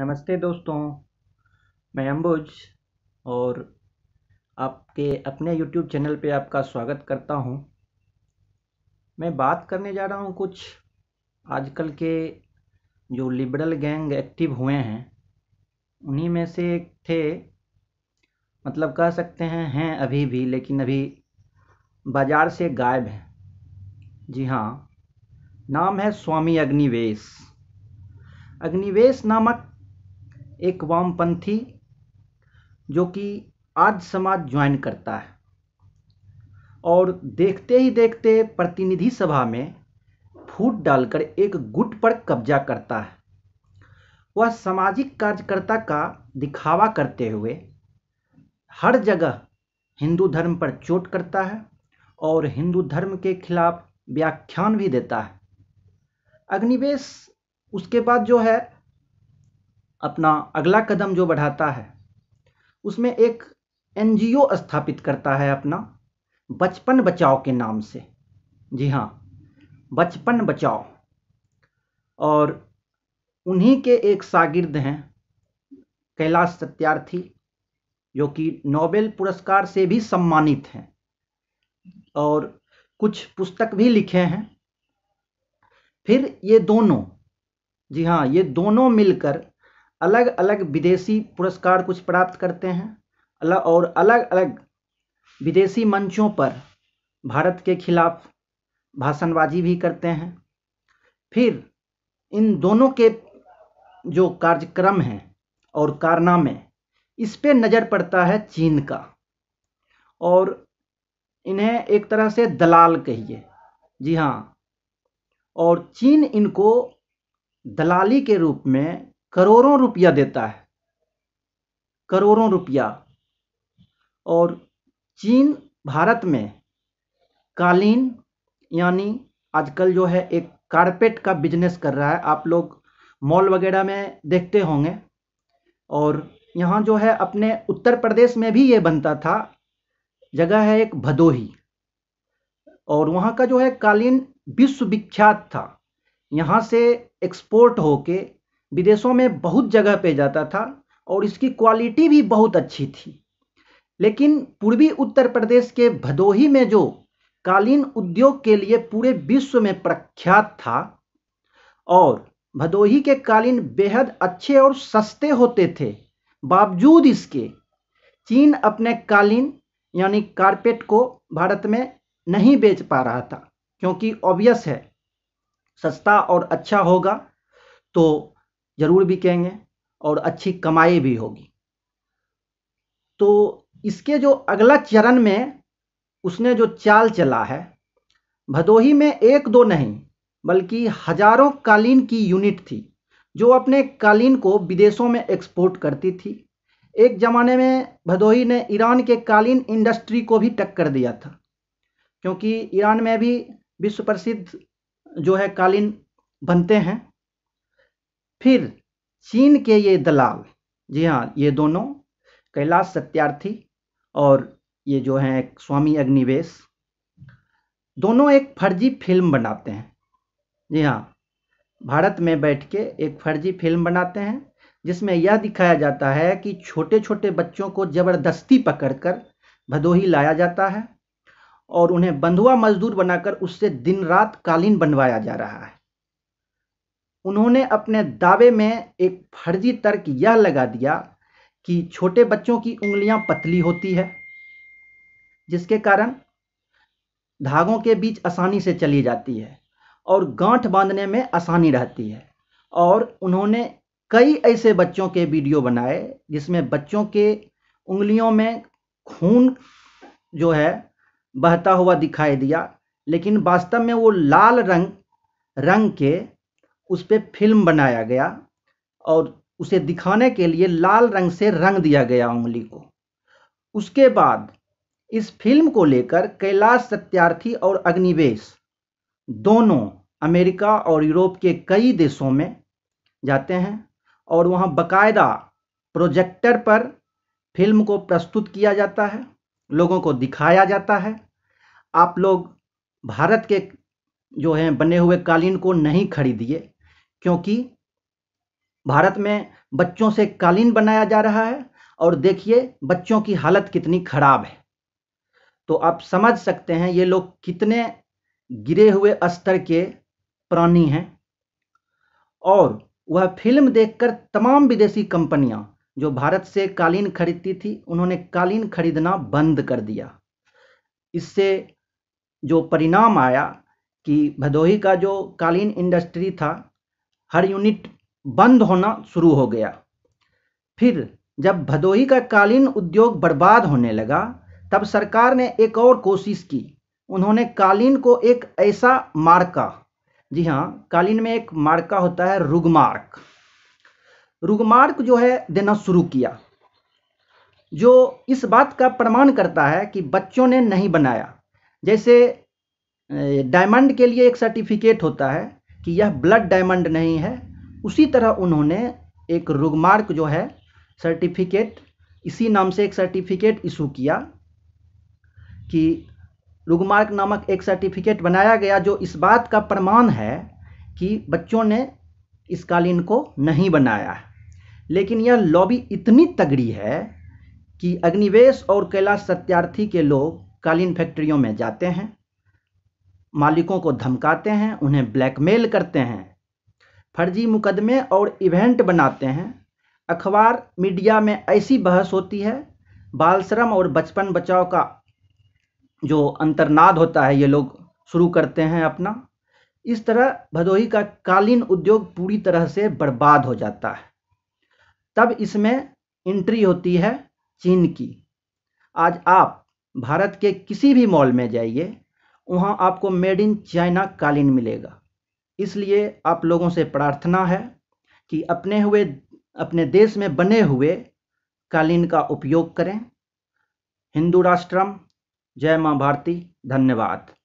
नमस्ते दोस्तों मैं अम्बुज और आपके अपने यूट्यूब चैनल पे आपका स्वागत करता हूँ मैं बात करने जा रहा हूँ कुछ आजकल के जो लिबरल गैंग एक्टिव हुए हैं उन्हीं में से एक थे मतलब कह सकते हैं हैं अभी भी लेकिन अभी बाज़ार से गायब हैं जी हाँ नाम है स्वामी अग्निवेश अग्निवेश नामक एक वामपंथी जो कि आज समाज ज्वाइन करता है और देखते ही देखते प्रतिनिधि सभा में फूट डालकर एक गुट पर कब्जा करता है वह सामाजिक कार्यकर्ता का दिखावा करते हुए हर जगह हिंदू धर्म पर चोट करता है और हिंदू धर्म के खिलाफ व्याख्यान भी देता है अग्निवेश उसके बाद जो है अपना अगला कदम जो बढ़ाता है उसमें एक एनजीओ स्थापित करता है अपना बचपन बचाओ के नाम से जी हाँ बचपन बचाओ और उन्हीं के एक शागिर्द हैं कैलाश सत्यार्थी जो कि नोबेल पुरस्कार से भी सम्मानित हैं और कुछ पुस्तक भी लिखे हैं फिर ये दोनों जी हाँ ये दोनों मिलकर अलग अलग विदेशी पुरस्कार कुछ प्राप्त करते हैं अलग और अलग अलग विदेशी मंचों पर भारत के खिलाफ भाषणबाजी भी करते हैं फिर इन दोनों के जो कार्यक्रम हैं और कारनामे इस पे नज़र पड़ता है चीन का और इन्हें एक तरह से दलाल कहिए जी हाँ और चीन इनको दलाली के रूप में करोड़ों रुपया देता है करोड़ों रुपया और चीन भारत में कालीन यानी आजकल जो है एक कारपेट का बिजनेस कर रहा है आप लोग मॉल वगैरह में देखते होंगे और यहाँ जो है अपने उत्तर प्रदेश में भी ये बनता था जगह है एक भदोही और वहाँ का जो है कालीन विश्वविख्यात था यहाँ से एक्सपोर्ट होके विदेशों में बहुत जगह पे जाता था और इसकी क्वालिटी भी बहुत अच्छी थी लेकिन पूर्वी उत्तर प्रदेश के भदोही में जो कालीन उद्योग के लिए पूरे विश्व में प्रख्यात था और भदोही के कालीन बेहद अच्छे और सस्ते होते थे बावजूद इसके चीन अपने कालीन यानी कारपेट को भारत में नहीं बेच पा रहा था क्योंकि ऑब्वियस है सस्ता और अच्छा होगा तो ज़रूर बिकेंगे और अच्छी कमाई भी होगी तो इसके जो अगला चरण में उसने जो चाल चला है भदोही में एक दो नहीं बल्कि हजारों कालीन की यूनिट थी जो अपने कालीन को विदेशों में एक्सपोर्ट करती थी एक ज़माने में भदोही ने ईरान के कालीन इंडस्ट्री को भी टक्कर दिया था क्योंकि ईरान में भी विश्व प्रसिद्ध जो है कालीन बनते हैं फिर चीन के ये दलाल जी हाँ ये दोनों कैलाश सत्यार्थी और ये जो हैं स्वामी अग्निवेश दोनों एक फर्जी फिल्म बनाते हैं जी हाँ भारत में बैठ के एक फर्जी फिल्म बनाते हैं जिसमें यह दिखाया जाता है कि छोटे छोटे बच्चों को ज़बरदस्ती पकड़कर भदोही लाया जाता है और उन्हें बंधुआ मजदूर बनाकर उससे दिन रात कालीन बनवाया जा रहा है उन्होंने अपने दावे में एक फर्जी तर्क यह लगा दिया कि छोटे बच्चों की उंगलियां पतली होती है जिसके कारण धागों के बीच आसानी से चली जाती है और गांठ बांधने में आसानी रहती है और उन्होंने कई ऐसे बच्चों के वीडियो बनाए जिसमें बच्चों के उंगलियों में खून जो है बहता हुआ दिखाई दिया लेकिन वास्तव में वो लाल रंग रंग के उस पर फिल्म बनाया गया और उसे दिखाने के लिए लाल रंग से रंग दिया गया उंगली को उसके बाद इस फिल्म को लेकर कैलाश सत्यार्थी और अग्निवेश दोनों अमेरिका और यूरोप के कई देशों में जाते हैं और वहाँ बकायदा प्रोजेक्टर पर फिल्म को प्रस्तुत किया जाता है लोगों को दिखाया जाता है आप लोग भारत के जो हैं बने हुए कालीन को नहीं खरीदिए क्योंकि भारत में बच्चों से कालीन बनाया जा रहा है और देखिए बच्चों की हालत कितनी खराब है तो आप समझ सकते हैं ये लोग कितने गिरे हुए स्तर के प्राणी हैं और वह फिल्म देखकर तमाम विदेशी कंपनियां जो भारत से कालीन खरीदती थी उन्होंने कालीन खरीदना बंद कर दिया इससे जो परिणाम आया कि भदोही का जो कालीन इंडस्ट्री था हर यूनिट बंद होना शुरू हो गया फिर जब भदोही का कालीन उद्योग बर्बाद होने लगा तब सरकार ने एक और कोशिश की उन्होंने कालीन को एक ऐसा मार्का जी हाँ कालीन में एक मार्का होता है रुगमार्क रुगमार्क जो है देना शुरू किया जो इस बात का प्रमाण करता है कि बच्चों ने नहीं बनाया जैसे डायमंड के लिए एक सर्टिफिकेट होता है कि यह ब्लड डायमंड नहीं है उसी तरह उन्होंने एक रुगमार्क जो है सर्टिफिकेट इसी नाम से एक सर्टिफिकेट इशू किया कि रुगमार्क नामक एक सर्टिफिकेट बनाया गया जो इस बात का प्रमाण है कि बच्चों ने इस कालीन को नहीं बनाया लेकिन यह लॉबी इतनी तगड़ी है कि अग्निवेश और कैलाश सत्यार्थी के लोग कालीन फैक्ट्रियों में जाते हैं मालिकों को धमकाते हैं उन्हें ब्लैकमेल करते हैं फर्जी मुकदमे और इवेंट बनाते हैं अखबार मीडिया में ऐसी बहस होती है बाल श्रम और बचपन बचाव का जो अंतर्नाद होता है ये लोग शुरू करते हैं अपना इस तरह भदोही का कालीन उद्योग पूरी तरह से बर्बाद हो जाता है तब इसमें एंट्री होती है चीन की आज आप भारत के किसी भी मॉल में जाइए वहाँ आपको मेड इन चाइना कालीन मिलेगा इसलिए आप लोगों से प्रार्थना है कि अपने हुए अपने देश में बने हुए कालीन का उपयोग करें हिंदू राष्ट्रम जय माँ भारती धन्यवाद